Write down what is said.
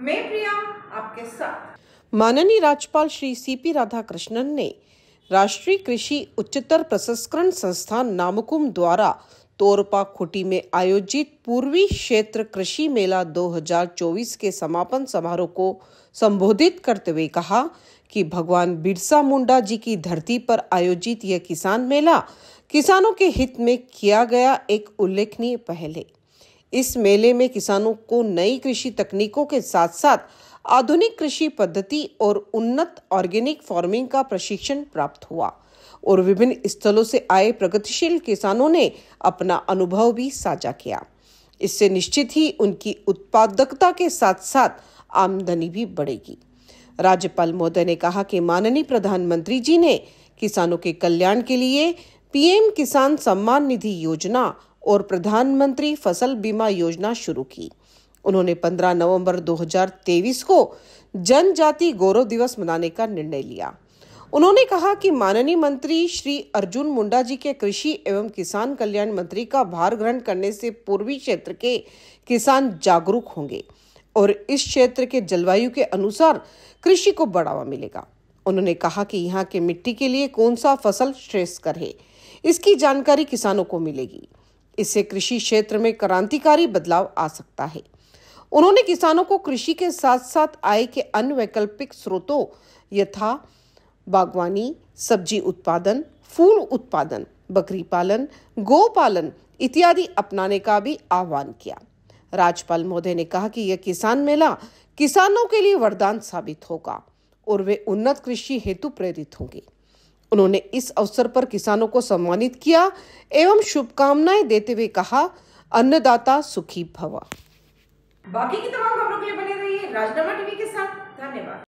मैं प्रिया आपके साथ माननीय राज्यपाल श्री सीपी कृष्णन ने राष्ट्रीय कृषि उच्चतर प्रसंस्करण संस्थान नामकुम द्वारा तोरपा खुटी में आयोजित पूर्वी क्षेत्र कृषि मेला 2024 के समापन समारोह को संबोधित करते हुए कहा कि भगवान बिरसा मुंडा जी की धरती पर आयोजित यह किसान मेला किसानों के हित में किया गया एक उल्लेखनीय पहल है इस मेले में किसानों को नई कृषि तकनीकों के साथ साथ आधुनिक कृषि पद्धति और उन्नत ऑर्गेनिक फार्मिंग का प्रशिक्षण प्राप्त हुआ और विभिन्न स्थलों से आए प्रगतिशील किसानों ने अपना अनुभव भी साझा किया इससे निश्चित ही उनकी उत्पादकता के साथ साथ आमदनी भी बढ़ेगी राज्यपाल महोदय ने कहा कि माननीय प्रधानमंत्री जी ने किसानों के कल्याण के लिए पीएम किसान सम्मान निधि योजना और प्रधानमंत्री फसल बीमा योजना शुरू की उन्होंने 15 नवंबर 2023 को जनजाति गौरव दिवस मनाने का निर्णय लिया उन्होंने कहा कि माननीय मंत्री श्री अर्जुन मुंडा जी के कृषि एवं किसान कल्याण मंत्री का भार ग्रहण करने से पूर्वी क्षेत्र के किसान जागरूक होंगे और इस क्षेत्र के जलवायु के अनुसार कृषि को बढ़ावा मिलेगा उन्होंने कहा कि यहाँ के मिट्टी के लिए कौन सा फसल श्रेष्ठ करे इसकी जानकारी किसानों को मिलेगी इससे कृषि क्षेत्र में क्रांतिकारी बदलाव आ सकता है उन्होंने किसानों को कृषि के साथ साथ आय के अन्य वैकल्पिक स्रोतों यथा बागवानी सब्जी उत्पादन फूल उत्पादन बकरी पालन गौ पालन इत्यादि अपनाने का भी आह्वान किया राजपाल महोदय ने कहा कि यह किसान मेला किसानों के लिए वरदान साबित होगा और वे उन्नत कृषि हेतु प्रेरित होंगे उन्होंने इस अवसर पर किसानों को सम्मानित किया एवं शुभकामनाएं देते हुए कहा अन्नदाता सुखी भवा बाकी की तमाम खबरों के लिए बने रहिए राजनामा टीवी के साथ धन्यवाद